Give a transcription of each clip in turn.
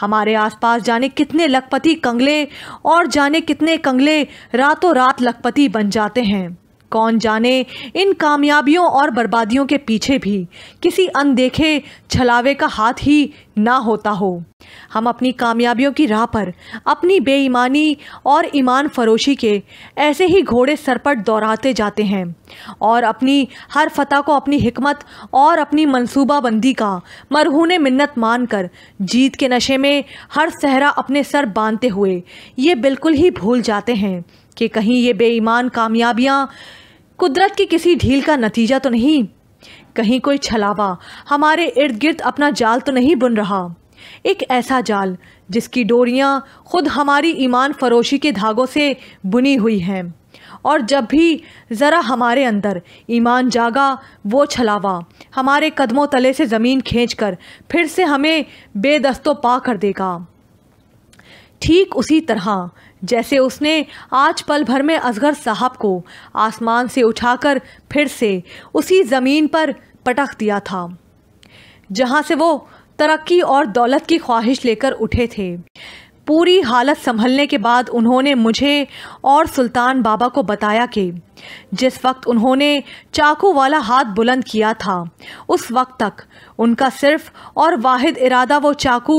हमारे आसपास जाने कितने लखपति कंगले और जाने कितने कंगले रातों रात लखपति बन जाते हैं कौन जाने इन कामयाबियों और बर्बादियों के पीछे भी किसी अनदेखे छलावे का हाथ ही ना होता हो हम अपनी कामयाबियों की राह पर अपनी बेईमानी और ईमान फरोशी के ऐसे ही घोड़े सरपट दोहराते जाते हैं और अपनी हर फतह को अपनी हिकमत और अपनी मनसूबाबंदी का मरहून मिन्नत मानकर जीत के नशे में हर सहरा अपने सर बांधते हुए ये बिल्कुल ही भूल जाते हैं कि कहीं ये बेईमान कामयाबियाँ कुदरत की किसी ढील का नतीजा तो नहीं कहीं कोई छलावा हमारे इर्द गिर्द अपना जाल तो नहीं बुन रहा एक ऐसा जाल जिसकी डोरियाँ खुद हमारी ईमान फरोशी के धागों से बुनी हुई हैं और जब भी ज़रा हमारे अंदर ईमान जागा वो छलावा हमारे कदमों तले से ज़मीन खींच कर फिर से हमें बेदस्तों पा कर देगा ठीक उसी तरह जैसे उसने आज पल भर में असगर साहब को आसमान से उठाकर फिर से उसी ज़मीन पर पटक दिया था जहां से वो तरक्की और दौलत की ख्वाहिश लेकर उठे थे पूरी हालत संभलने के बाद उन्होंने मुझे और सुल्तान बाबा को बताया कि जिस वक्त उन्होंने चाकू वाला हाथ बुलंद किया था उस वक्त तक उनका सिर्फ और वाहिद इरादा वो चाकू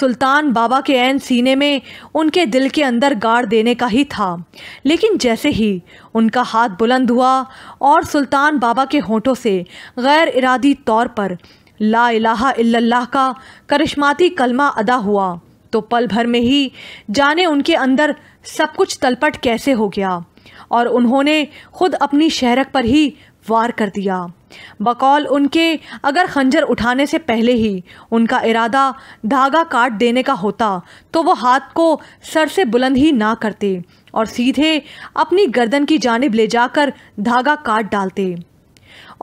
सुल्तान बाबा के एन सीने में उनके दिल के अंदर गाड़ देने का ही था लेकिन जैसे ही उनका हाथ बुलंद हुआ और सुल्तान बाबा के होठों से गैर इरादी तौर पर ला इलाहा इल्लल्लाह का करिश्माती कलमा अदा हुआ तो पल भर में ही जाने उनके अंदर सब कुछ तलपट कैसे हो गया और उन्होंने खुद अपनी शहरक पर ही वार कर दिया बकौल उनके अगर खंजर उठाने से पहले ही उनका इरादा धागा काट देने का होता तो वो हाथ को सर से बुलंद ही ना करते और सीधे अपनी गर्दन की जानब ले जाकर धागा काट डालते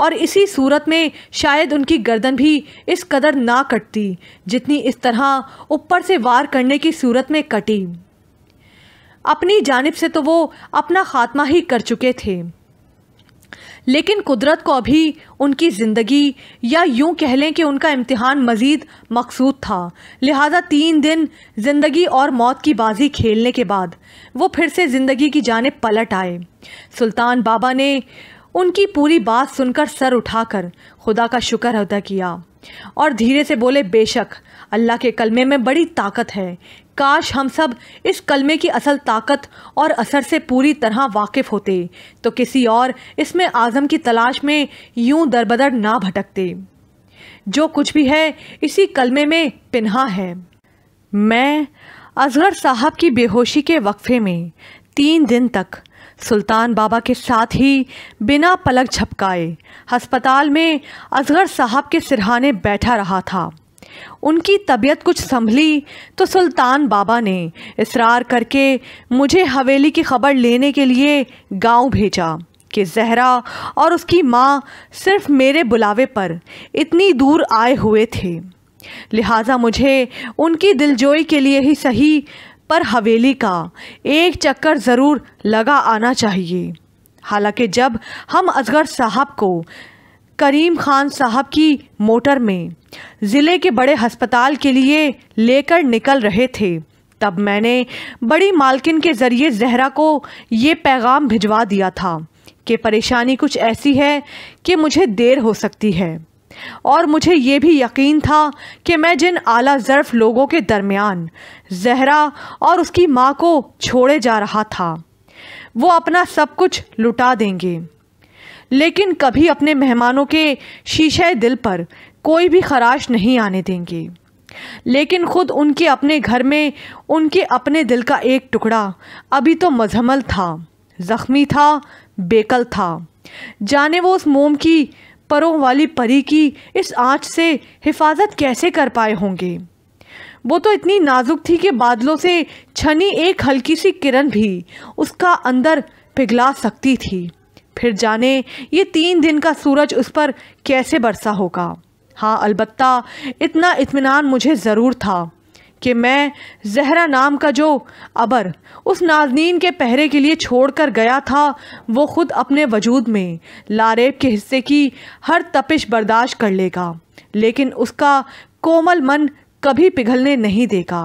और इसी सूरत में शायद उनकी गर्दन भी इस कदर ना कटती जितनी इस तरह ऊपर से वार करने की सूरत में कटी अपनी जानब से तो वो अपना खात्मा ही कर चुके थे लेकिन कुदरत को अभी उनकी ज़िंदगी या यूं कह लें कि उनका इम्तिहान मज़ीद मकसूद था लिहाजा तीन दिन ज़िंदगी और मौत की बाजी खेलने के बाद वो फिर से ज़िंदगी की जानब पलट आए सुल्तान बाबा ने उनकी पूरी बात सुनकर सर उठाकर खुदा का शुक्र अदा किया और धीरे से बोले बेशक अल्लाह के कलमे में बड़ी ताकत है काश हम सब इस कलमे की असल ताकत और असर से पूरी तरह वाकिफ होते तो किसी और इसमें आज़म की तलाश में यूं दरबदर ना भटकते जो कुछ भी है इसी कलमे में पिन्हा है मैं असगर साहब की बेहोशी के वक्फे में तीन दिन तक सुल्तान बाबा के साथ ही बिना पलक झपकाए अस्पताल में असगर साहब के सिरहाने बैठा रहा था उनकी तबीयत कुछ संभली तो सुल्तान बाबा ने इसरार करके मुझे हवेली की खबर लेने के लिए गांव भेजा कि जहरा और उसकी माँ सिर्फ मेरे बुलावे पर इतनी दूर आए हुए थे लिहाजा मुझे उनकी दिलजोई के लिए ही सही पर हवेली का एक चक्कर ज़रूर लगा आना चाहिए हालांकि जब हम असगर साहब को करीम खान साहब की मोटर में ज़िले के बड़े अस्पताल के लिए लेकर निकल रहे थे तब मैंने बड़ी मालकिन के ज़रिए जहरा को ये पैगाम भिजवा दिया था कि परेशानी कुछ ऐसी है कि मुझे देर हो सकती है और मुझे ये भी यकीन था कि मैं जिन आला ज़र्फ लोगों के दरमियान जहरा और उसकी माँ को छोड़े जा रहा था वो अपना सब कुछ लुटा देंगे लेकिन कभी अपने मेहमानों के शीशे दिल पर कोई भी खराश नहीं आने देंगे लेकिन खुद उनके अपने घर में उनके अपने दिल का एक टुकड़ा अभी तो मजहमल था ज़ख्मी था बेकल था जाने वो उस मोम की परों वाली परी की इस आँच से हिफाजत कैसे कर पाए होंगे वो तो इतनी नाजुक थी कि बादलों से छनी एक हल्की सी किरण भी उसका अंदर पिघला सकती थी फिर जाने ये तीन दिन का सूरज उस पर कैसे बरसा होगा हाँ अलबत्ता इतना इत्मीनान मुझे ज़रूर था कि मैं जहरा नाम का जो अबर उस नाजनीन के पहरे के लिए छोड़ कर गया था वो ख़ुद अपने वजूद में लारेब के हिस्से की हर तपिश बर्दाश्त कर लेगा लेकिन उसका कोमल मन कभी पिघलने नहीं देगा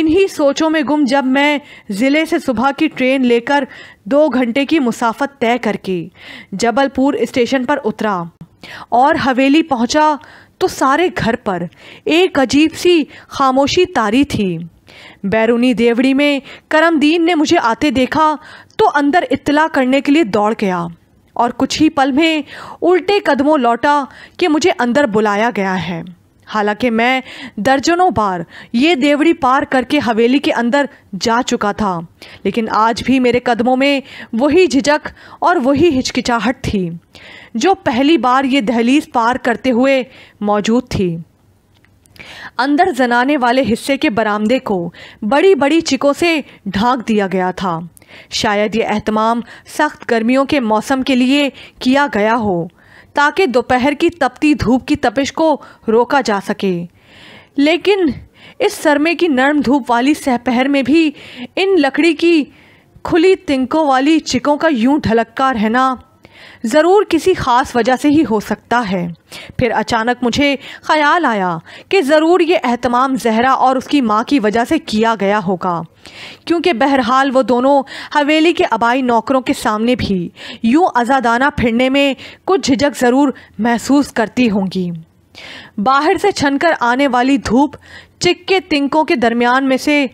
इन्हीं सोचों में गुम जब मैं ज़िले से सुबह की ट्रेन लेकर दो घंटे की मुसाफत तय करके जबलपुर स्टेशन पर उतरा और हवेली पहुंचा तो सारे घर पर एक अजीब सी खामोशी तारी थी बैरूनी देवड़ी में करमदीन ने मुझे आते देखा तो अंदर इतला करने के लिए दौड़ गया और कुछ ही पल में उल्टे कदमों लौटा कि मुझे अंदर बुलाया गया है हालांकि मैं दर्जनों बार ये देवड़ी पार करके हवेली के अंदर जा चुका था लेकिन आज भी मेरे कदमों में वही झिझक और वही हिचकिचाहट थी जो पहली बार ये दहलीज पार करते हुए मौजूद थी अंदर जनाने वाले हिस्से के बरामदे को बड़ी बड़ी चिकों से ढांक दिया गया था शायद ये अहतमाम सख्त गर्मियों के मौसम के लिए किया गया हो ताकि दोपहर की तपती धूप की तपिश को रोका जा सके लेकिन इस सरमे की नरम धूप वाली सहपहर में भी इन लकड़ी की खुली तिंकों वाली चिकों का यूं ढलक्का रहना ज़रूर किसी ख़ास वजह से ही हो सकता है फिर अचानक मुझे ख़याल आया कि ज़रूर ये अहतमाम जहरा और उसकी माँ की वजह से किया गया होगा क्योंकि बहरहाल वो दोनों हवेली के आबाई नौकरों के सामने भी यूँ आज़ादाना फिरने में कुछ झिझक ज़रूर महसूस करती होंगी बाहर से छनकर आने वाली धूप चिक्के तिंकों के दरमियान में से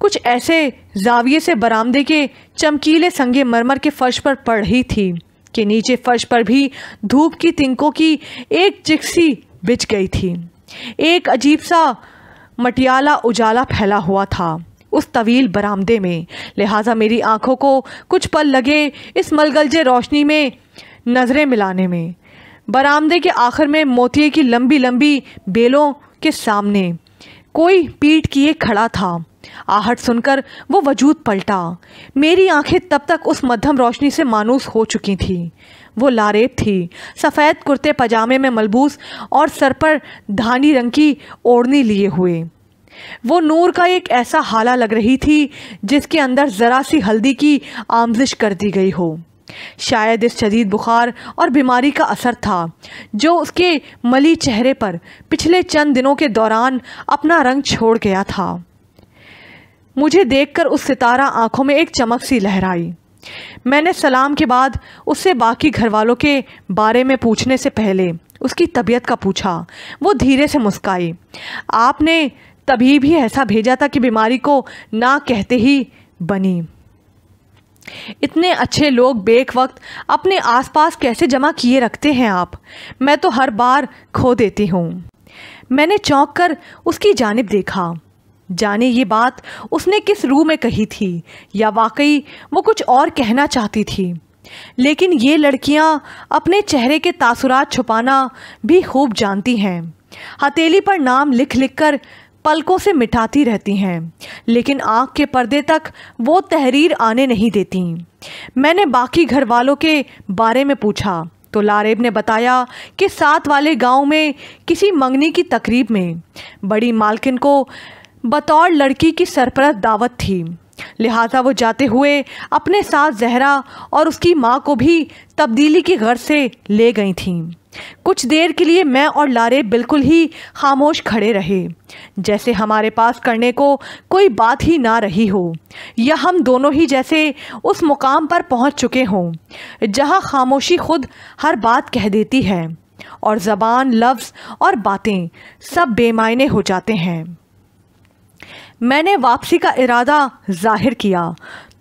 कुछ ऐसे जाविये से बरामदे के चमकीले संगे मरमर के फर्श पर पड़ रही थी के नीचे फर्श पर भी धूप की तिंकों की एक चिकसी बिछ गई थी एक अजीब सा मटियाला उजाला फैला हुआ था उस तवील बरामदे में लिहाजा मेरी आंखों को कुछ पल लगे इस मलगलजे रोशनी में नज़रें मिलाने में बरामदे के आखिर में मोतिये की लंबी लंबी बेलों के सामने कोई पीट किए खड़ा था आहट सुनकर वो वजूद पलटा मेरी आंखें तब तक उस मध्यम रोशनी से मानूस हो चुकी थीं वो लारेब थी सफ़ेद कुर्ते पजामे में मलबूस और सर पर धानी रंग की ओढ़नी लिए हुए वो नूर का एक ऐसा हाला लग रही थी जिसके अंदर ज़रा सी हल्दी की आमजिश कर दी गई हो शायद इस शदीद बुखार और बीमारी का असर था जो उसके मली चेहरे पर पिछले चंद दिनों के दौरान अपना रंग छोड़ गया था मुझे देखकर उस सितारा आंखों में एक चमक सी लहराई मैंने सलाम के बाद उससे बाकी घर वालों के बारे में पूछने से पहले उसकी तबीयत का पूछा वो धीरे से मुस्काई आपने तभी भी ऐसा भेजा था कि बीमारी को ना कहते ही बनी इतने अच्छे लोग बेक वक्त अपने आसपास कैसे जमा किए रखते हैं आप मैं तो हर बार खो देती हूँ मैंने चौंक कर उसकी जानब देखा जाने ये बात उसने किस रूह में कही थी या वाकई वो कुछ और कहना चाहती थी लेकिन ये लड़कियां अपने चेहरे के तासुरात छुपाना भी खूब जानती हैं हथेली पर नाम लिख लिख कर पलकों से मिटाती रहती हैं लेकिन आँख के पर्दे तक वो तहरीर आने नहीं देती मैंने बाकी घर वालों के बारे में पूछा तो लारेब ने बताया कि साथ वाले गांव में किसी मंगनी की तकरीब में बड़ी मालकिन को बतौर लड़की की सरपरस्त दावत थी लिहाजा वो जाते हुए अपने साथ जहरा और उसकी माँ को भी तब्दीली की गर्ज से ले गई थी कुछ देर के लिए मैं और लारे बिल्कुल ही खामोश खड़े रहे जैसे हमारे पास करने को कोई बात ही ना रही हो या हम दोनों ही जैसे उस मुकाम पर पहुंच चुके हों जहां खामोशी खुद हर बात कह देती है और ज़बान लफ्ज़ और बातें सब बेमायने हो जाते हैं मैंने वापसी का इरादा जाहिर किया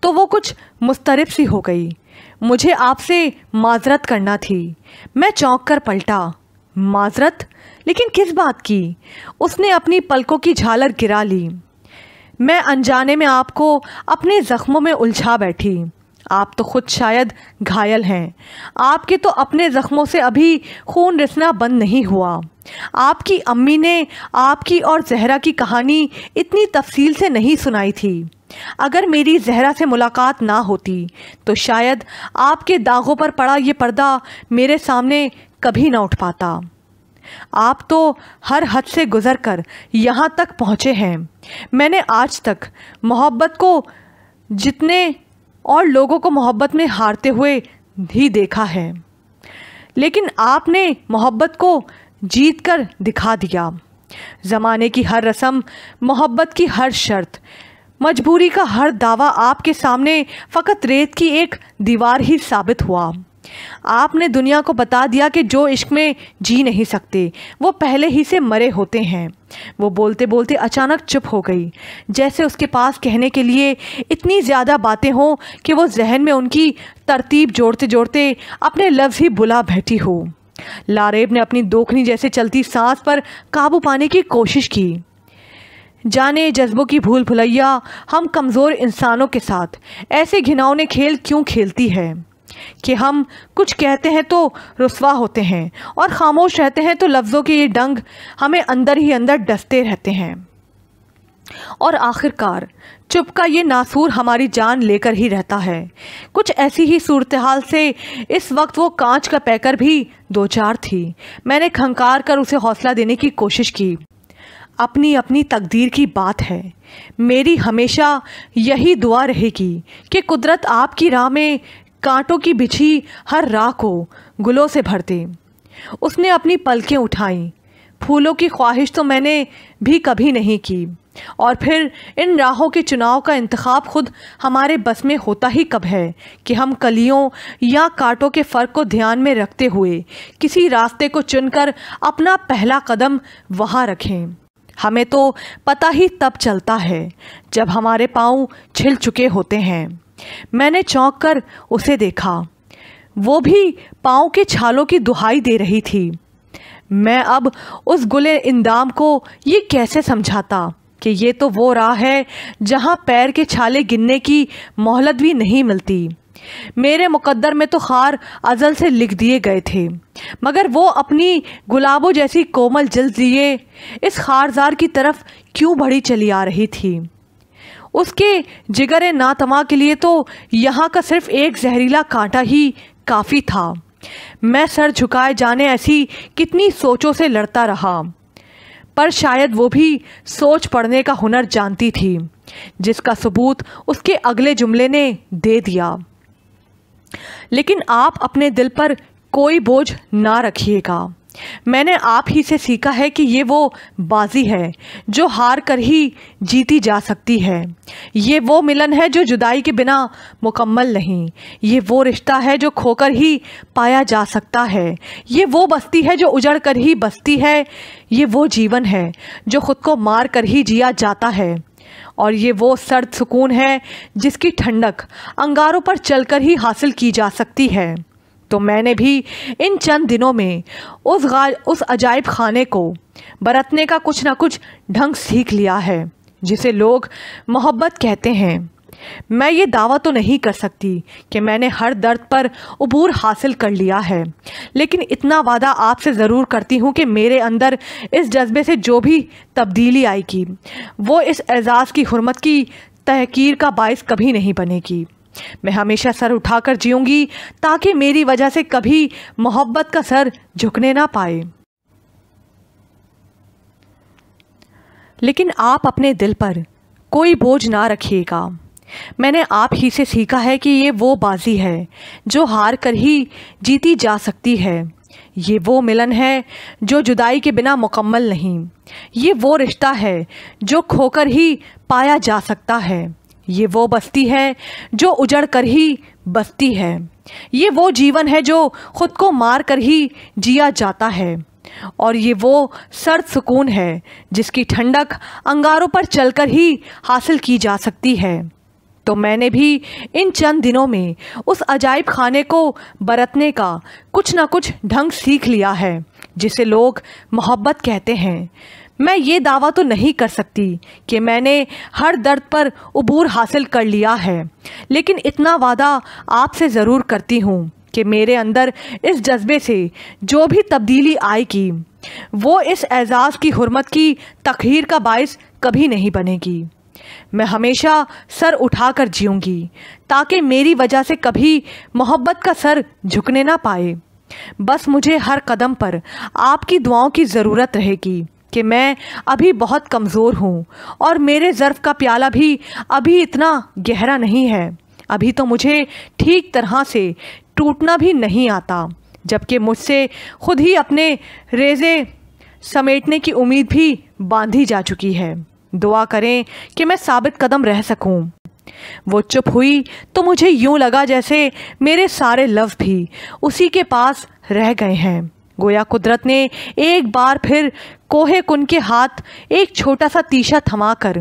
तो वो कुछ मुस्तरब सी हो गई मुझे आपसे माजरत करना थी मैं चौंक कर पलटा माजरत लेकिन किस बात की उसने अपनी पलकों की झालर गिरा ली मैं अनजाने में आपको अपने ज़ख्मों में उलझा बैठी आप तो खुद शायद घायल हैं आपके तो अपने ज़ख्मों से अभी खून रिसना बंद नहीं हुआ आपकी अम्मी ने आपकी और जहरा की कहानी इतनी तफसील से नहीं सुनाई थी अगर मेरी जहरा से मुलाकात ना होती तो शायद आपके दागों पर पड़ा ये पर्दा मेरे सामने कभी ना उठ पाता आप तो हर हद से गुज़र कर यहाँ तक पहुँचे हैं मैंने आज तक मोहब्बत को जितने और लोगों को मोहब्बत में हारते हुए भी देखा है लेकिन आपने मोहब्बत को जीत कर दिखा दिया ज़माने की हर रस्म मोहब्बत की हर शर्त मजबूरी का हर दावा आपके सामने फ़कत रेत की एक दीवार ही साबित हुआ आपने दुनिया को बता दिया कि जो इश्क में जी नहीं सकते वो पहले ही से मरे होते हैं वो बोलते बोलते अचानक चुप हो गई जैसे उसके पास कहने के लिए इतनी ज़्यादा बातें हों कि वो जहन में उनकी तरतीब जोड़ते जोड़ते अपने लफ्ज़ ही बुला बैठी हो लारेब ने अपनी दोखनी जैसे चलती सांस पर काबू पाने की कोशिश की जाने जज्बों की भूल भुलैया हम कमज़ोर इंसानों के साथ ऐसे घिनौने खेल क्यों खेलती है कि हम कुछ कहते हैं तो रसवा होते हैं और ख़ामोश रहते हैं तो लफ्ज़ों के ये डंग हमें अंदर ही अंदर डसते रहते हैं और आखिरकार चुप का ये नासूर हमारी जान लेकर ही रहता है कुछ ऐसी ही सूरत हाल से इस वक्त वो कांच का पैकर भी दो चार थी मैंने खंकार कर उसे हौसला देने की कोशिश की अपनी अपनी तकदीर की बात है मेरी हमेशा यही दुआ रहेगी कि कुदरत आपकी राह में कांटों की बिछी हर राह को गुलों से भरते उसने अपनी पलकें उठाई फूलों की ख्वाहिश तो मैंने भी कभी नहीं की और फिर इन राहों के चुनाव का इंतखब खुद हमारे बस में होता ही कब है कि हम कलियों या कांटों के फ़र्क को ध्यान में रखते हुए किसी रास्ते को चुनकर अपना पहला कदम वहाँ रखें हमें तो पता ही तब चलता है जब हमारे पाँव छिल चुके होते हैं मैंने चौंक कर उसे देखा वो भी पाँव के छालों की दुहाई दे रही थी मैं अब उस गुले इंदाम को ये कैसे समझाता कि ये तो वो राह है जहाँ पैर के छाले गिनने की मोहलत भी नहीं मिलती मेरे मुकद्दर में तो खार अजल से लिख दिए गए थे मगर वो अपनी गुलाबों जैसी कोमल जल्द लिए इस खारजार की तरफ क्यों बढ़ी चली आ रही थी उसके जिगर नातमा के लिए तो यहाँ का सिर्फ एक जहरीला कांटा ही काफ़ी था मैं सर झुकाए जाने ऐसी कितनी सोचों से लड़ता रहा पर शायद वो भी सोच पढ़ने का हुनर जानती थी जिसका सबूत उसके अगले जुमले ने दे दिया लेकिन आप अपने दिल पर कोई बोझ ना रखिएगा मैंने आप ही से सीखा है कि ये वो बाजी है जो हार कर ही जीती जा सकती है ये वो मिलन है जो जुदाई के बिना मुकम्मल नहीं ये वो रिश्ता है जो खोकर ही पाया जा सकता है ये वो बस्ती है जो उजड़ कर ही बसती है ये वो जीवन है जो खुद को मार कर ही जिया जाता है और ये वो सर्द सुकून है जिसकी ठंडक अंगारों पर चलकर ही हासिल की जा सकती है तो मैंने भी इन चंद दिनों में उस गा उस अजायब खाने को बरतने का कुछ ना कुछ ढंग सीख लिया है जिसे लोग मोहब्बत कहते हैं मैं ये दावा तो नहीं कर सकती कि मैंने हर दर्द पर अबूर हासिल कर लिया है लेकिन इतना वादा आपसे ज़रूर करती हूँ कि मेरे अंदर इस जज्बे से जो भी तब्दीली आएगी वो इस एजाज़ की हरमत की तहकीर का बायस कभी नहीं बनेगी मैं हमेशा सर उठाकर जीऊँगी ताकि मेरी वजह से कभी मोहब्बत का सर झुकने ना पाए लेकिन आप अपने दिल पर कोई बोझ ना रखिएगा मैंने आप ही से सीखा है कि ये वो बाजी है जो हार कर ही जीती जा सकती है ये वो मिलन है जो जुदाई के बिना मुकम्मल नहीं ये वो रिश्ता है जो खोकर ही पाया जा सकता है ये वो बस्ती है जो उजड़ कर ही बस्ती है ये वो जीवन है जो खुद को मार कर ही जिया जाता है और ये वो सर्द सुकून है जिसकी ठंडक अंगारों पर चलकर ही हासिल की जा सकती है तो मैंने भी इन चंद दिनों में उस अजाइब खाने को बरतने का कुछ ना कुछ ढंग सीख लिया है जिसे लोग मोहब्बत कहते हैं मैं ये दावा तो नहीं कर सकती कि मैंने हर दर्द पर अबूर हासिल कर लिया है लेकिन इतना वादा आपसे ज़रूर करती हूँ कि मेरे अंदर इस जज्बे से जो भी तब्दीली आएगी वो इस एजाज़ की हरमत की तखीर का बायस कभी नहीं बनेगी मैं हमेशा सर उठा कर जीऊँगी ताकि मेरी वजह से कभी मोहब्बत का सर झुकने ना पाए बस मुझे हर कदम पर आपकी दुआओं की ज़रूरत रहेगी कि मैं अभी बहुत कमज़ोर हूँ और मेरे ज़र्फ़ का प्याला भी अभी इतना गहरा नहीं है अभी तो मुझे ठीक तरह से टूटना भी नहीं आता जबकि मुझसे खुद ही अपने रेज़े समेटने की उम्मीद भी बांधी जा चुकी है दुआ करें कि मैं साबित कदम रह सकूं। वो चुप हुई तो मुझे यूं लगा जैसे मेरे सारे लफ्ज़ भी उसी के पास रह गए हैं गोया कुदरत ने एक बार फिर कोहे कुन के हाथ एक छोटा सा तीशा थमाकर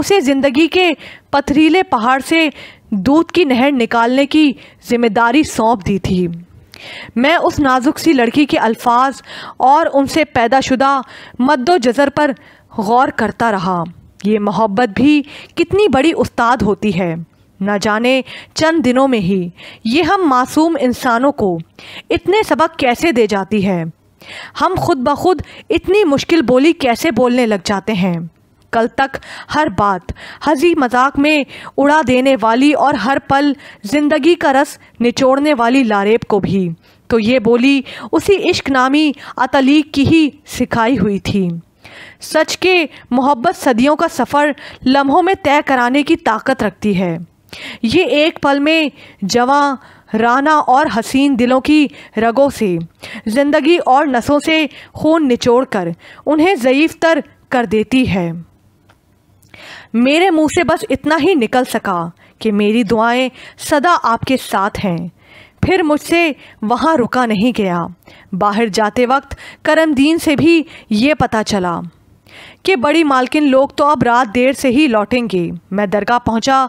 उसे ज़िंदगी के पथरीले पहाड़ से दूध की नहर निकालने की जिम्मेदारी सौंप दी थी मैं उस नाजुक सी लड़की के अल्फाज और उनसे पैदाशुदा मद्दो जज़र पर गौर करता रहा ये मोहब्बत भी कितनी बड़ी उस्ताद होती है न जाने चंद दिनों में ही ये हम मासूम इंसानों को इतने सबक कैसे दे जाती है हम खुद ब खुद इतनी मुश्किल बोली कैसे बोलने लग जाते हैं कल तक हर बात हजी मजाक में उड़ा देने वाली और हर पल जिंदगी का रस निचोड़ने वाली लारेब को भी तो ये बोली उसी इश्क नामी अतलीक की ही सिखाई हुई थी सच के मोहब्बत सदियों का सफ़र लम्हों में तय कराने की ताकत रखती है ये एक पल में जवां राना और हसीन दिलों की रगों से ज़िंदगी और नसों से खून निचोड़ कर उन्हें ज़यीफ़ तर कर देती है मेरे मुंह से बस इतना ही निकल सका कि मेरी दुआएं सदा आपके साथ हैं फिर मुझसे वहाँ रुका नहीं गया बाहर जाते वक्त करमदीन से भी ये पता चला कि बड़ी मालकिन लोग तो अब रात देर से ही लौटेंगे मैं दरगाह पहुंचा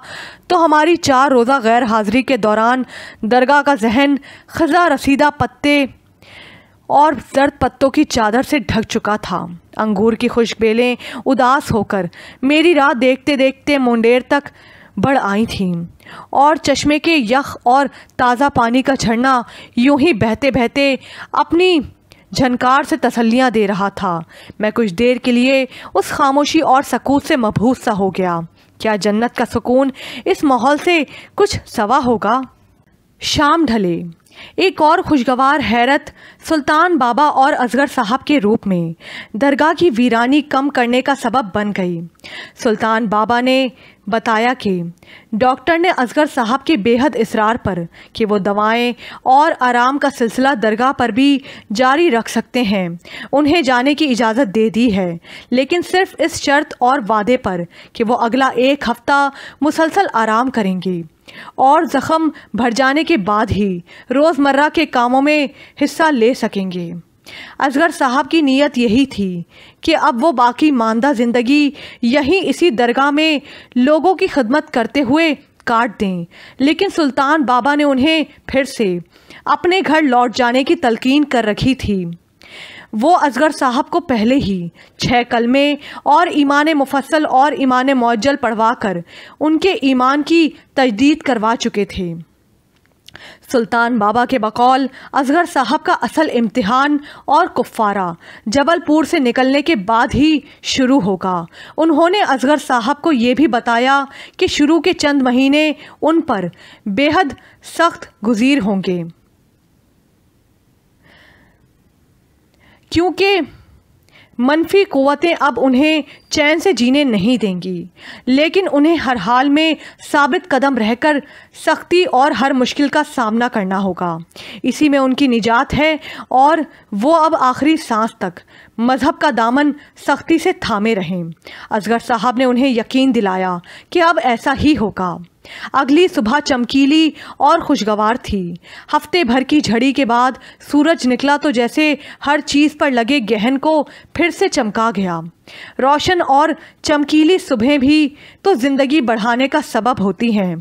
तो हमारी चार रोज़ा गैर हाज़िरी के दौरान दरगाह का जहन खजा रसीदा पत्ते और जर्द पत्तों की चादर से ढक चुका था अंगूर की खुशबेलें उदास होकर मेरी राह देखते देखते मुंडेर तक बढ़ आई थीं और चश्मे के यख और ताज़ा पानी का झरना यूं ही बहते बहते अपनी झनकार से तसल्लियाँ दे रहा था मैं कुछ देर के लिए उस खामोशी और सकूत से मबहूस सा हो गया क्या जन्नत का सुकून इस माहौल से कुछ सवा होगा शाम ढले एक और खुशगवार हैरत सुल्तान बाबा और असगर साहब के रूप में दरगाह की वीरानी कम करने का सबब बन गई सुल्तान बाबा ने बताया कि डॉक्टर ने असगर साहब के बेहद इसरार पर कि वो दवाएं और आराम का सिलसिला दरगाह पर भी जारी रख सकते हैं उन्हें जाने की इजाज़त दे दी है लेकिन सिर्फ इस शर्त और वादे पर कि वो अगला एक हफ़्ता मुसलसल आराम करेंगी और ज़ख़म भर जाने के बाद ही रोज़मर्रा के कामों में हिस्सा ले सकेंगे असगर साहब की नीयत यही थी कि अब वो बाकी मानदा ज़िंदगी यहीं इसी दरगाह में लोगों की खदमत करते हुए काट दें लेकिन सुल्तान बाबा ने उन्हें फिर से अपने घर लौट जाने की तलकीन कर रखी थी वो असगर साहब को पहले ही छः कलमे और ईमान मुफसल और ईमान मौजल पढ़वा कर उनके ईमान की तजदीद करवा चुके थे सुल्तान बाबा के बकौल असगर साहब का असल इम्तिहान और कुफारा जबलपुर से निकलने के बाद ही शुरू होगा उन्होंने असगर साहब को ये भी बताया कि शुरू के चंद महीने उन पर बेहद सख्त गुजीर होंगे क्योंकि मनफी क़वतें अब उन्हें चैन से जीने नहीं देंगी लेकिन उन्हें हर हाल में साबित कदम रहकर सख्ती और हर मुश्किल का सामना करना होगा इसी में उनकी निजात है और वो अब आखिरी सांस तक मज़हब का दामन सख्ती से थामे रहें असगर साहब ने उन्हें यकीन दिलाया कि अब ऐसा ही होगा अगली सुबह चमकीली और खुशगवार थी हफ्ते भर की झड़ी के बाद सूरज निकला तो जैसे हर चीज़ पर लगे गहन को फिर से चमका गया रोशन और चमकीली सुबह भी तो ज़िंदगी बढ़ाने का सबब होती हैं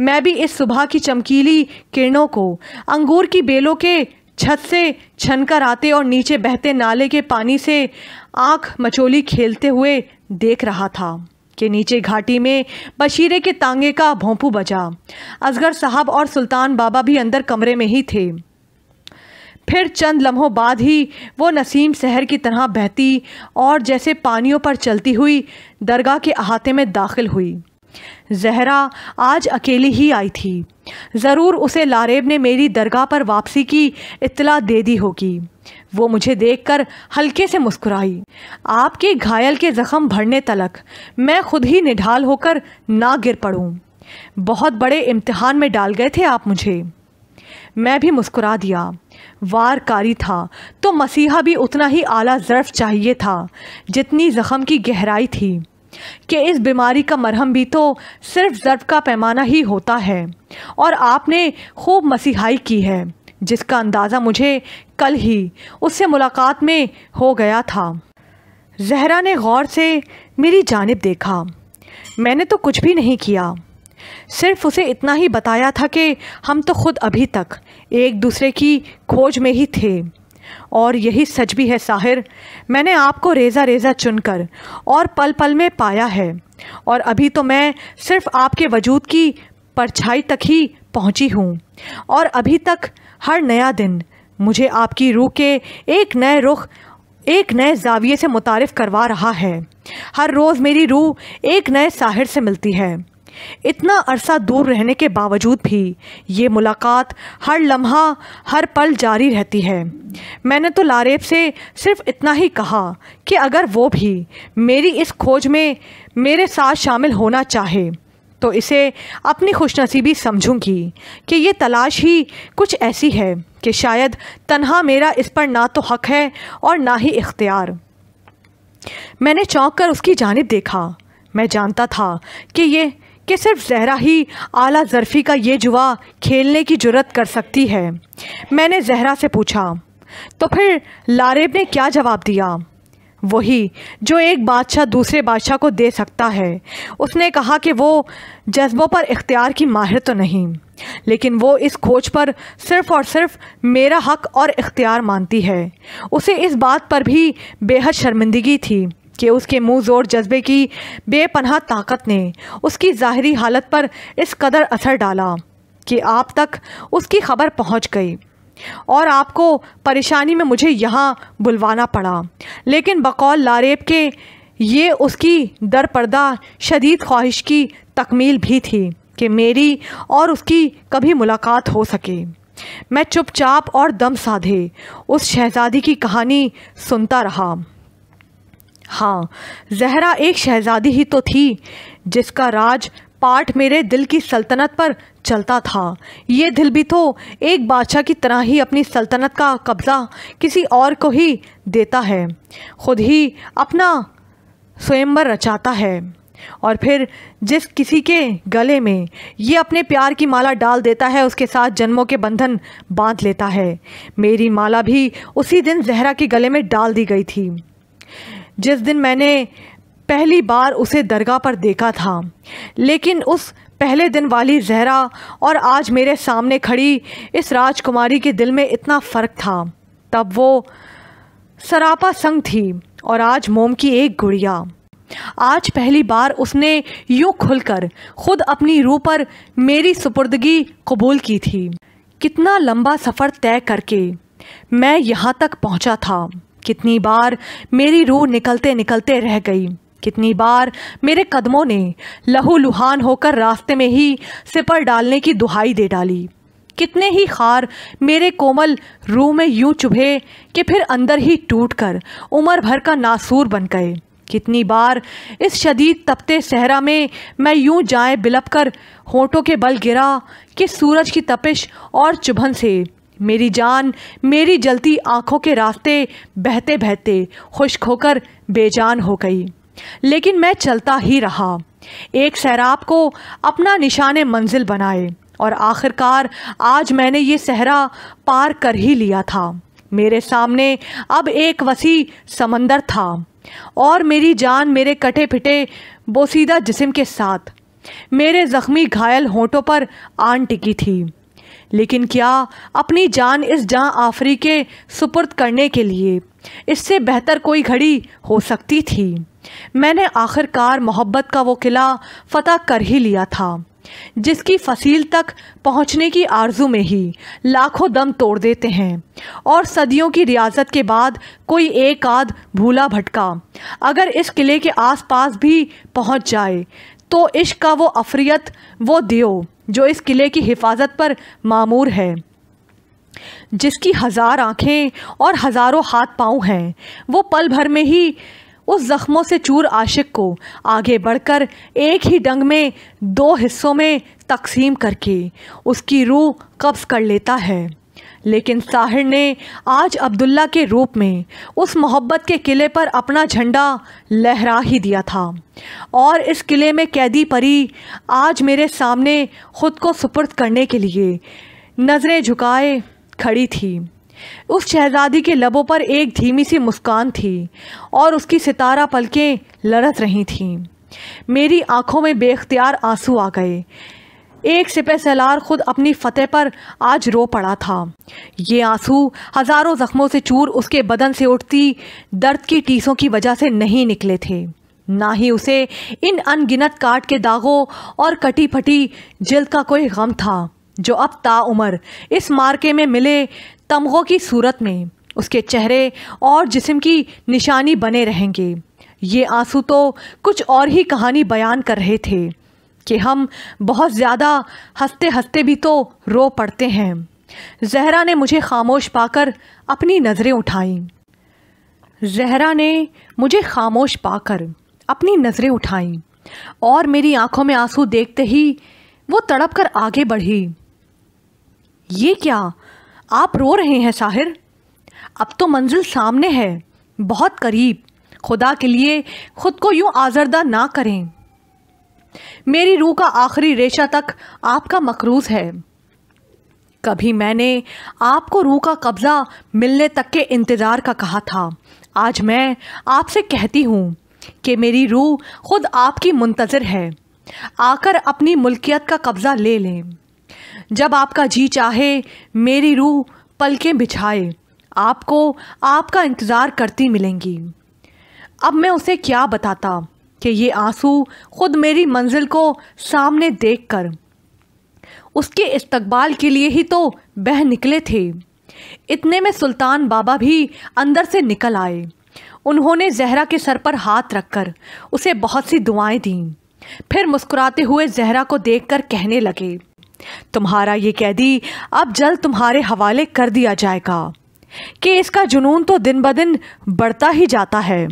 मैं भी इस सुबह की चमकीली किरणों को अंगूर की बेलों के छत से छनकर आते और नीचे बहते नाले के पानी से आँख मचोली खेलते हुए देख रहा था के नीचे घाटी में बशीरे के तांगे का भोंपू बजा असगर साहब और सुल्तान बाबा भी अंदर कमरे में ही थे फिर चंद लम्हों बाद ही वो नसीम शहर की तरह बहती और जैसे पानियों पर चलती हुई दरगाह के अहाते में दाखिल हुई जहरा आज अकेली ही आई थी ज़रूर उसे लारेब ने मेरी दरगाह पर वापसी की इतला दे दी होगी वो मुझे देखकर हल्के से मुस्कुराई आपके घायल के ज़ख्म भरने तलक मैं खुद ही निढाल होकर ना गिर पड़ूँ बहुत बड़े इम्तिहान में डाल गए थे आप मुझे मैं भी मुस्कुरा दिया वार कारी था तो मसीहा भी उतना ही आला ज़र्फ चाहिए था जितनी ज़ख्म की गहराई थी कि इस बीमारी का मरहम भी तो सिर्फ ज़र्फ का पैमाना ही होता है और आपने खूब मसीहाई की है जिसका अंदाज़ा मुझे कल ही उससे मुलाकात में हो गया था जहरा ने गौर से मेरी जानब देखा मैंने तो कुछ भी नहीं किया सिर्फ उसे इतना ही बताया था कि हम तो खुद अभी तक एक दूसरे की खोज में ही थे और यही सच भी है साहिर मैंने आपको रेज़ा रेज़ा चुनकर और पल पल में पाया है और अभी तो मैं सिर्फ आपके वजूद की परछाई तक ही पहुंची हूं और अभी तक हर नया दिन मुझे आपकी रूह के एक नए रुख एक नए जाविये से मुतारफ़ करवा रहा है हर रोज़ मेरी रूह एक नए साहिर से मिलती है इतना अरसा दूर रहने के बावजूद भी ये मुलाकात हर लम्हा हर पल जारी रहती है मैंने तो लारेब से सिर्फ इतना ही कहा कि अगर वो भी मेरी इस खोज में मेरे साथ शामिल होना चाहे तो इसे अपनी खुशनसीबी समझूंगी कि ये तलाश ही कुछ ऐसी है कि शायद तन्हा मेरा इस पर ना तो हक है और ना ही इख्तियार मैंने चौंक कर उसकी जानब देखा मैं जानता था कि ये कि सिर्फ जहरा ही आला जरफ़ी का ये जुआ खेलने की जरूरत कर सकती है मैंने जहरा से पूछा तो फिर लारेब ने क्या जवाब दिया वही जो एक बादशाह दूसरे बादशाह को दे सकता है उसने कहा कि वो जज्बों पर इख्तियार की माहिर तो नहीं लेकिन वो इस खोज पर सिर्फ़ और सिर्फ मेरा हक और इख्तियार मानती है उसे इस बात पर भी बेहद शर्मिंदगी थी कि उसके मुंह जोर जज्बे की बेपनाह ताकत ने उसकी ज़ाहरी हालत पर इस कदर असर डाला कि आप तक उसकी खबर पहुंच गई और आपको परेशानी में मुझे यहाँ बुलवाना पड़ा लेकिन बकौल लारेब के ये उसकी दर पर्दा शदीद ख्वाहिश की तकमील भी थी कि मेरी और उसकी कभी मुलाकात हो सके मैं चुपचाप और दम साधे उस शहज़ादी की कहानी सुनता रहा हाँ जहरा एक शहज़ादी ही तो थी जिसका राज पाठ मेरे दिल की सल्तनत पर चलता था ये दिल भी तो एक बादशाह की तरह ही अपनी सल्तनत का कब्ज़ा किसी और को ही देता है खुद ही अपना स्वयंवर रचाता है और फिर जिस किसी के गले में ये अपने प्यार की माला डाल देता है उसके साथ जन्मों के बंधन बांध लेता है मेरी माला भी उसी दिन जहरा के गले में डाल दी गई थी जिस दिन मैंने पहली बार उसे दरगाह पर देखा था लेकिन उस पहले दिन वाली जहरा और आज मेरे सामने खड़ी इस राजकुमारी के दिल में इतना फ़र्क था तब वो सरापा संग थी और आज मोम की एक गुड़िया आज पहली बार उसने यूँ खुलकर खुद अपनी रूह पर मेरी सुपुर्दगी कबूल की थी कितना लंबा सफ़र तय करके मैं यहाँ तक पहुँचा था कितनी बार मेरी रूह निकलते निकलते रह गई कितनी बार मेरे कदमों ने लहू लुहान होकर रास्ते में ही सिपर डालने की दुहाई दे डाली कितने ही खार मेरे कोमल रूह में यूं चुभे कि फिर अंदर ही टूट कर उम्र भर का नासूर बन गए कितनी बार इस शदीद तपते सहरा में मैं यूं जाए बिलप कर होठों के बल गिरा कि सूरज की तपिश और चुभन से मेरी जान मेरी जलती आँखों के रास्ते बहते बहते खुश्क होकर बेजान हो गई लेकिन मैं चलता ही रहा एक सैराब को अपना निशान मंजिल बनाए और आखिरकार आज मैंने ये सहरा पार कर ही लिया था मेरे सामने अब एक वसी समंदर था और मेरी जान मेरे कटे फिटे बोसीदा जिस्म के साथ मेरे ज़ख्मी घायल होंठों पर आन टिकी थी लेकिन क्या अपनी जान इस जहाँ आफरी के सुपुर्द करने के लिए इससे बेहतर कोई घड़ी हो सकती थी मैंने आखिरकार मोहब्बत का वो किला फ़तह कर ही लिया था जिसकी फसील तक पहुंचने की आरजू में ही लाखों दम तोड़ देते हैं और सदियों की रियाजत के बाद कोई एक आध भूला भटका अगर इस किले के आसपास भी पहुंच जाए तो इश्क का वो अफरियत वो दियो जो इस किले की हिफाजत पर मामूर है जिसकी हज़ार आँखें और हज़ारों हाथ पाँव हैं वो पल भर में ही उस ज़ख्मों से चूर आशिक को आगे बढ़कर एक ही डंग में दो हिस्सों में तकसीम करके उसकी रूह कब्ज़ कर लेता है लेकिन साहिर ने आज अब्दुल्ला के रूप में उस मोहब्बत के किले पर अपना झंडा लहरा ही दिया था और इस किले में कैदी परी आज मेरे सामने ख़ुद को सुपुर्द करने के लिए नज़रें झुकाए खड़ी थी उस शहजादी के लबों पर एक धीमी सी मुस्कान थी और उसकी सितारा पलकें लड़त रही थीं मेरी आंखों में बेख्तियार आंसू आ गए एक सिपह सलार खुद अपनी फतेह पर आज रो पड़ा था ये आंसू हज़ारों ज़ख्मों से चूर उसके बदन से उठती दर्द की टीसों की वजह से नहीं निकले थे ना ही उसे इन अनगिनत काट के दागों और कटी फटी जल्द का कोई गम था जो अब ताउमर इस मार्के में मिले तमगों की सूरत में उसके चेहरे और जिस्म की निशानी बने रहेंगे ये आंसू तो कुछ और ही कहानी बयान कर रहे थे कि हम बहुत ज़्यादा हंसते हंसते भी तो रो पड़ते हैं जहरा ने मुझे खामोश पाकर अपनी नज़रें उठाईं जहरा ने मुझे खामोश पाकर अपनी नज़रें उठाईं और मेरी आंखों में आंसू देखते ही वो तड़प कर आगे बढ़ी ये क्या आप रो रहे हैं साहिर अब तो मंजिल सामने है बहुत करीब खुदा के लिए खुद को यूं आजरदा ना करें मेरी रूह का आखिरी रेशा तक आपका मकरूज है कभी मैंने आपको रूह का कब्ज़ा मिलने तक के इंतज़ार का कहा था आज मैं आपसे कहती हूँ कि मेरी रूह खुद आपकी मुंतज़र है आकर अपनी मुल्कियत का कब्ज़ा ले लें जब आपका जी चाहे मेरी रूह पलकें बिछाए आपको आपका इंतज़ार करती मिलेंगी अब मैं उसे क्या बताता कि ये आंसू ख़ुद मेरी मंजिल को सामने देख कर उसके इस्तकबाल के लिए ही तो बह निकले थे इतने में सुल्तान बाबा भी अंदर से निकल आए उन्होंने जहरा के सर पर हाथ रखकर उसे बहुत सी दुआएं दीं फिर मुस्कुराते हुए जहरा को देखकर कहने लगे तुम्हारा ये कैदी अब जल्द तुम्हारे हवाले कर दिया जाएगा कि इसका जुनून तो दिन ब दिन बढ़ता ही जाता है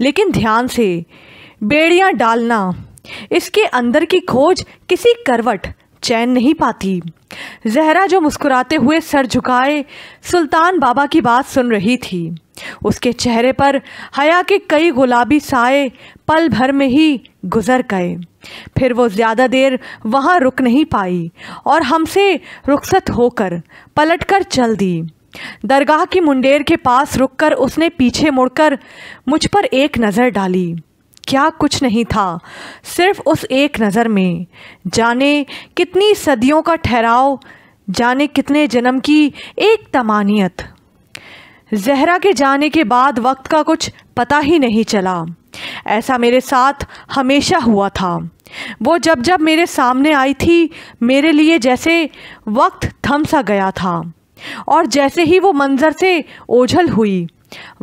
लेकिन ध्यान से बेड़ियाँ डालना इसके अंदर की खोज किसी करवट चैन नहीं पाती जहरा जो मुस्कुराते हुए सर झुकाए सुल्तान बाबा की बात सुन रही थी उसके चेहरे पर हया के कई गुलाबी साए पल भर में ही गुजर गए फिर वो ज़्यादा देर वहाँ रुक नहीं पाई और हमसे रुखसत होकर पलटकर चल दी दरगाह की मुंडेर के पास रुककर उसने पीछे मुड़कर मुझ पर एक नज़र डाली क्या कुछ नहीं था सिर्फ उस एक नज़र में जाने कितनी सदियों का ठहराव जाने कितने जन्म की एक तमानियत जहरा के जाने के बाद वक्त का कुछ पता ही नहीं चला ऐसा मेरे साथ हमेशा हुआ था वो जब जब मेरे सामने आई थी मेरे लिए जैसे वक्त थम सा गया था और जैसे ही वो मंज़र से ओझल हुई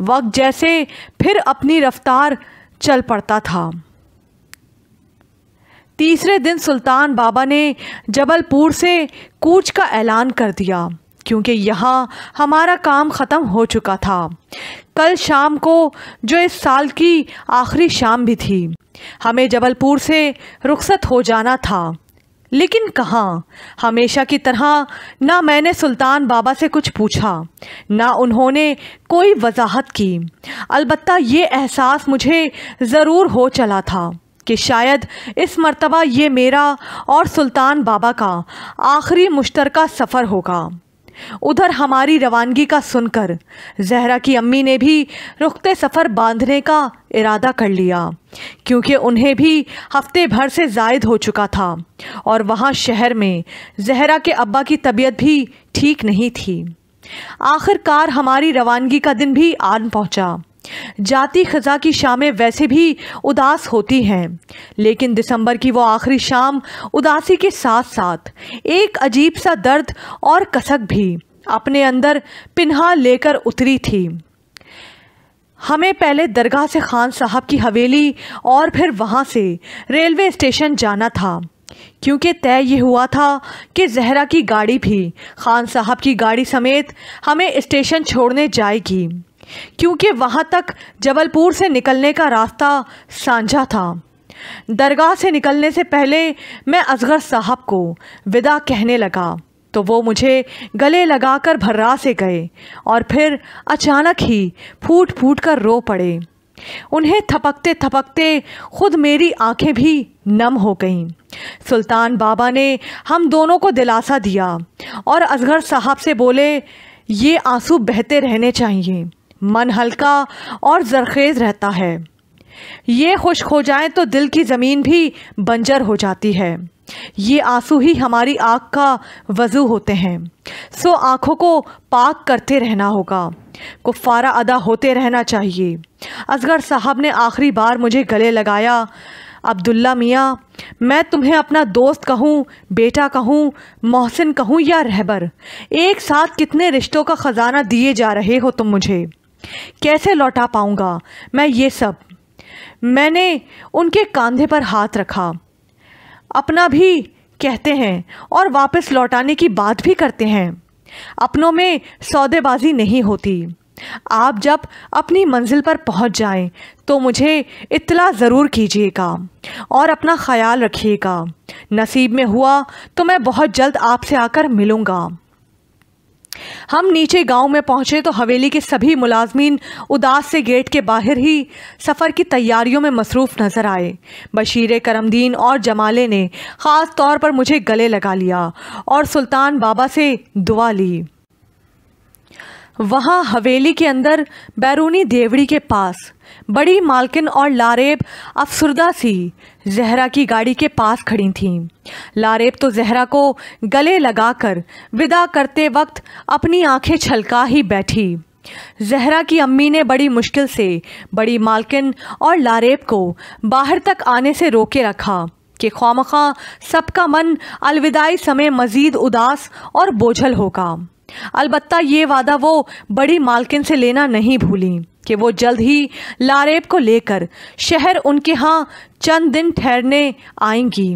वक्त जैसे फिर अपनी रफ्तार चल पड़ता था तीसरे दिन सुल्तान बाबा ने जबलपुर से कूच का ऐलान कर दिया क्योंकि यहाँ हमारा काम ख़त्म हो चुका था कल शाम को जो इस साल की आखिरी शाम भी थी हमें जबलपुर से रुखसत हो जाना था लेकिन कहाँ हमेशा की तरह ना मैंने सुल्तान बाबा से कुछ पूछा ना उन्होंने कोई वजाहत की अलबत् ये एहसास मुझे ज़रूर हो चला था कि शायद इस मर्तबा ये मेरा और सुल्तान बाबा का आखिरी मुश्तरका सफ़र होगा उधर हमारी रवानगी का सुनकर जहरा की अम्मी ने भी रुकते सफ़र बांधने का इरादा कर लिया क्योंकि उन्हें भी हफ्ते भर से जायद हो चुका था और वहाँ शहर में जहरा के अब्बा की तबीयत भी ठीक नहीं थी आखिरकार हमारी रवानगी का दिन भी आन पहुँचा जाति ख़ज़ा की शामें वैसे भी उदास होती हैं लेकिन दिसंबर की वो आखिरी शाम उदासी के साथ साथ एक अजीब सा दर्द और कसक भी अपने अंदर पिन्हा लेकर उतरी थी हमें पहले दरगाह से खान साहब की हवेली और फिर वहाँ से रेलवे स्टेशन जाना था क्योंकि तय ये हुआ था कि जहरा की गाड़ी भी खान साहब की गाड़ी समेत हमें स्टेशन छोड़ने जाएगी क्योंकि वहाँ तक जबलपुर से निकलने का रास्ता साझा था दरगाह से निकलने से पहले मैं असगर साहब को विदा कहने लगा तो वो मुझे गले लगाकर भर्रा से गए और फिर अचानक ही फूट फूट कर रो पड़े उन्हें थपकते थपकते खुद मेरी आंखें भी नम हो गईं सुल्तान बाबा ने हम दोनों को दिलासा दिया और असगर साहब से बोले ये आंसू बहते रहने चाहिए मन हल्का और जरखेज़ रहता है ये खुश्क हो जाए तो दिल की ज़मीन भी बंजर हो जाती है ये आंसू ही हमारी आँख का वजू होते हैं सो आँखों को पाक करते रहना होगा कुफारा अदा होते रहना चाहिए असगर साहब ने आखिरी बार मुझे गले लगाया अब्दुल्ला मियाँ मैं तुम्हें अपना दोस्त कहूँ बेटा कहूँ मोहसिन कहूँ या रहबर एक साथ कितने रिश्तों का ख़जाना दिए जा रहे हो तुम मुझे कैसे लौटा पाऊँगा मैं ये सब मैंने उनके कंधे पर हाथ रखा अपना भी कहते हैं और वापस लौटाने की बात भी करते हैं अपनों में सौदेबाजी नहीं होती आप जब अपनी मंजिल पर पहुंच जाएं तो मुझे इतला ज़रूर कीजिएगा और अपना ख्याल रखिएगा नसीब में हुआ तो मैं बहुत जल्द आपसे आकर मिलूँगा हम नीचे गांव में पहुंचे तो हवेली के सभी मुलाजमीन उदास से गेट के बाहर ही सफ़र की तैयारियों में मसरूफ़ नज़र आए बशीर करमदीन और जमाले ने ख़ास तौर पर मुझे गले लगा लिया और सुल्तान बाबा से दुआ ली वहां हवेली के अंदर बैरूनी देवड़ी के पास बड़ी मालकिन और लारेब अफसरदा सी जहरा की गाड़ी के पास खड़ी थीं लारेब तो जहरा को गले लगाकर विदा करते वक्त अपनी आंखें छलका ही बैठी जहरा की अम्मी ने बड़ी मुश्किल से बड़ी मालकिन और लारेब को बाहर तक आने से रोके रखा कि खामखा सबका मन अलविदाई समय मज़ीद उदास और बोझल होगा अलबत् ये वादा वो बड़ी मालकिन से लेना नहीं भूली कि वो जल्द ही लारेब को लेकर शहर उनके यहाँ चंद दिन ठहरने आएंगी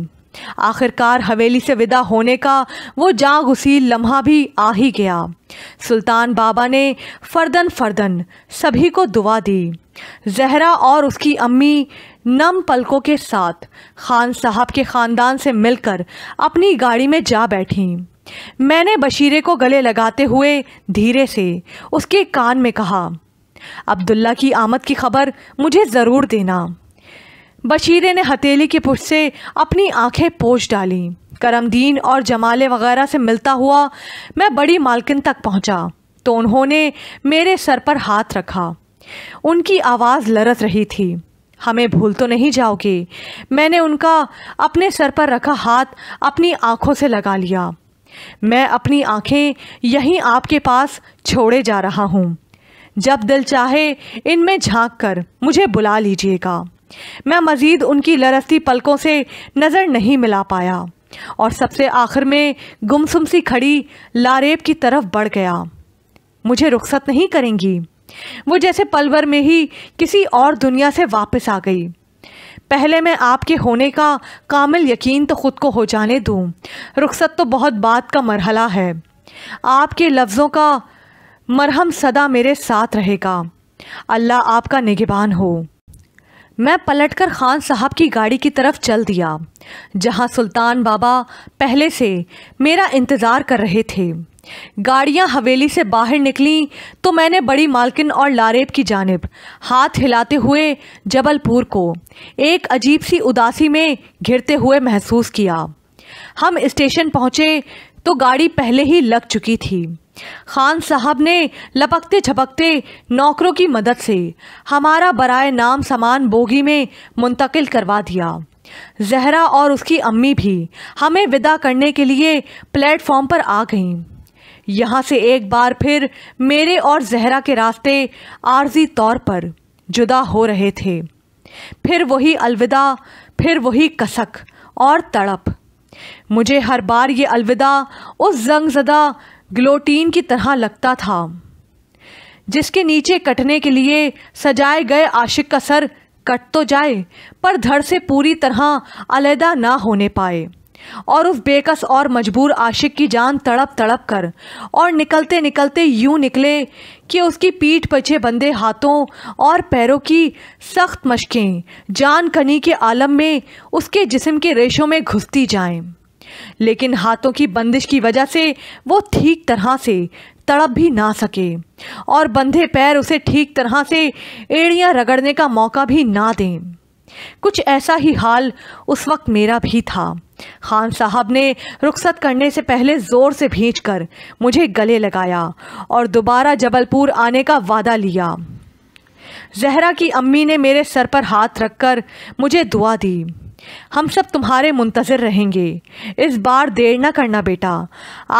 आखिरकार हवेली से विदा होने का वो जाग उसी लम्हा भी आ ही गया सुल्तान बाबा ने फर्दन फर्दन सभी को दुआ दी जहरा और उसकी अम्मी नम पलकों के साथ खान साहब के ख़ानदान से मिलकर अपनी गाड़ी में जा बैठी मैंने बशीरे को गले लगाते हुए धीरे से उसके कान में कहा अब्दुल्ला की आमद की खबर मुझे ज़रूर देना बशीरे ने हथेली की पुष्ट से अपनी आंखें पोछ डाली करमदीन और जमाले वगैरह से मिलता हुआ मैं बड़ी मालकिन तक पहुंचा तो उन्होंने मेरे सर पर हाथ रखा उनकी आवाज़ लरस रही थी हमें भूल तो नहीं जाओगे मैंने उनका अपने सर पर रखा हाथ अपनी आंखों से लगा लिया मैं अपनी आँखें यहीं आपके पास छोड़े जा रहा हूँ जब दिल चाहे इनमें झांक कर मुझे बुला लीजिएगा मैं मज़ीद उनकी लरसती पलकों से नज़र नहीं मिला पाया और सबसे आखिर में गुमसुम सी खड़ी लारेब की तरफ बढ़ गया मुझे रुख्सत नहीं करेंगी वो जैसे पलवर में ही किसी और दुनिया से वापस आ गई पहले मैं आपके होने का कामिल यकीन तो ख़ुद को हो जाने दूँ रुखसत तो बहुत बात का मरहला है आपके लफ्ज़ों का मरहम सदा मेरे साथ रहेगा अल्लाह आपका निगबान हो मैं पलटकर खान साहब की गाड़ी की तरफ चल दिया जहां सुल्तान बाबा पहले से मेरा इंतज़ार कर रहे थे गाड़ियां हवेली से बाहर निकलीं तो मैंने बड़ी मालकिन और लारेब की जानब हाथ हिलाते हुए जबलपुर को एक अजीब सी उदासी में घिरते हुए महसूस किया हम स्टेशन पहुंचे तो गाड़ी पहले ही लग चुकी थी खान साहब ने लपकते झपकते नौकरों की मदद से हमारा बराए नाम सामान बोगी में मुंतकिल करवा दिया जहरा और उसकी अम्मी भी हमें विदा करने के लिए प्लेटफॉर्म पर आ गईं यहाँ से एक बार फिर मेरे और जहरा के रास्ते आर्जी तौर पर जुदा हो रहे थे फिर वही अलविदा फिर वही कसक और तड़प मुझे हर बार ये अलविदा उस जंगजदा ग्लोटीन की तरह लगता था जिसके नीचे कटने के लिए सजाए गए आशिक का सर कट तो जाए पर धड़ से पूरी तरह अलहदा ना होने पाए और उस बेकस और मजबूर आशिक की जान तड़प तड़प कर और निकलते निकलते यूं निकले कि उसकी पीठ पछे बंधे हाथों और पैरों की सख्त मशकें जान कनी के आलम में उसके जिस्म के रेशों में घुसती जाएं लेकिन हाथों की बंदिश की वजह से वो ठीक तरह से तड़प भी ना सके और बंधे पैर उसे ठीक तरह से एड़ियां रगड़ने का मौका भी ना दें कुछ ऐसा ही हाल उस वक्त मेरा भी था खान साहब ने रुखसत करने से पहले ज़ोर से भींच कर मुझे गले लगाया और दोबारा जबलपुर आने का वादा लिया जहरा की अम्मी ने मेरे सर पर हाथ रखकर मुझे दुआ दी हम सब तुम्हारे मुंतज़र रहेंगे इस बार देर ना करना बेटा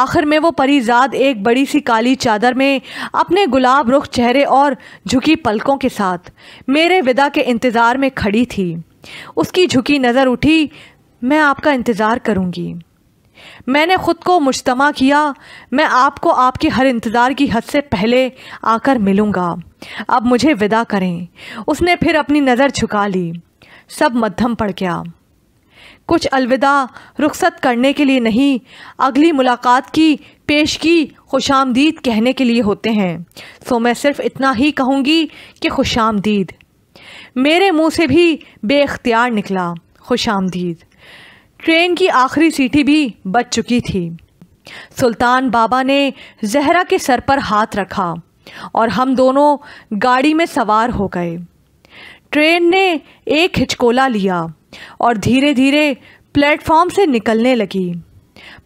आखिर में वो परीजाद एक बड़ी सी काली चादर में अपने गुलाब रुख चेहरे और झुकी पलकों के साथ मेरे विदा के इंतज़ार में खड़ी थी उसकी झुकी नज़र उठी मैं आपका इंतज़ार करूँगी मैंने ख़ुद को मुशतमा किया मैं आपको आपके हर इंतज़ार की हद से पहले आकर मिलूँगा अब मुझे विदा करें उसने फिर अपनी नज़र झुका ली सब मध्यम पड़ गया कुछ अलविदा रुखसत करने के लिए नहीं अगली मुलाकात की पेश की खुशामदीद कहने के लिए होते हैं सो मैं सिर्फ इतना ही कहूँगी कि खुशामदीद मेरे मुंह से भी बेख्तियार निकला खुशामदीद ट्रेन की आखिरी सीटी भी बच चुकी थी सुल्तान बाबा ने जहरा के सर पर हाथ रखा और हम दोनों गाड़ी में सवार हो गए ट्रेन ने एक हिचकोला लिया और धीरे धीरे प्लेटफॉर्म से निकलने लगी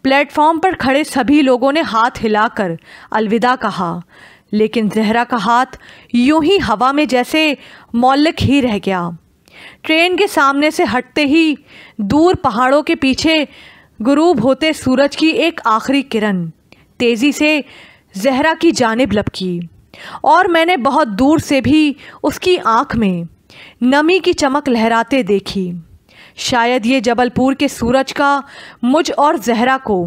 प्लेटफॉर्म पर खड़े सभी लोगों ने हाथ हिलाकर अलविदा कहा लेकिन जहरा का हाथ यूं ही हवा में जैसे मौलिक ही रह गया ट्रेन के सामने से हटते ही दूर पहाड़ों के पीछे गुरूब होते सूरज की एक आखिरी किरण तेज़ी से जहरा की जानब लपकी और मैंने बहुत दूर से भी उसकी आंख में नमी की चमक लहराते देखी शायद ये जबलपुर के सूरज का मुझ और जहरा को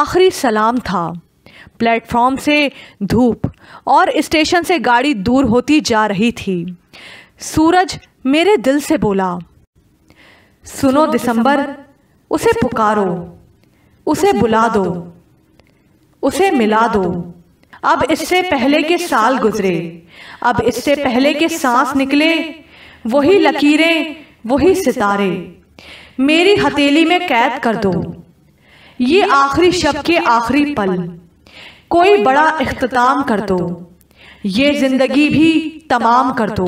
आखिरी सलाम था प्लेटफॉर्म से धूप और स्टेशन से गाड़ी दूर होती जा रही थी सूरज मेरे दिल से बोला सुनो दिसंबर उसे पुकारो उसे बुला दो उसे मिला दो अब इससे पहले के साल गुजरे अब इससे पहले के सांस निकले वही लकीरें वही सितारे मेरी हथेली में कैद कर दो ये आखिरी शब के आखिरी पल कोई बड़ा अख्ताम कर दो ये जिंदगी भी तमाम कर दो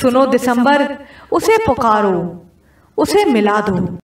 सुनो दिसंबर उसे पुकारो उसे मिला दो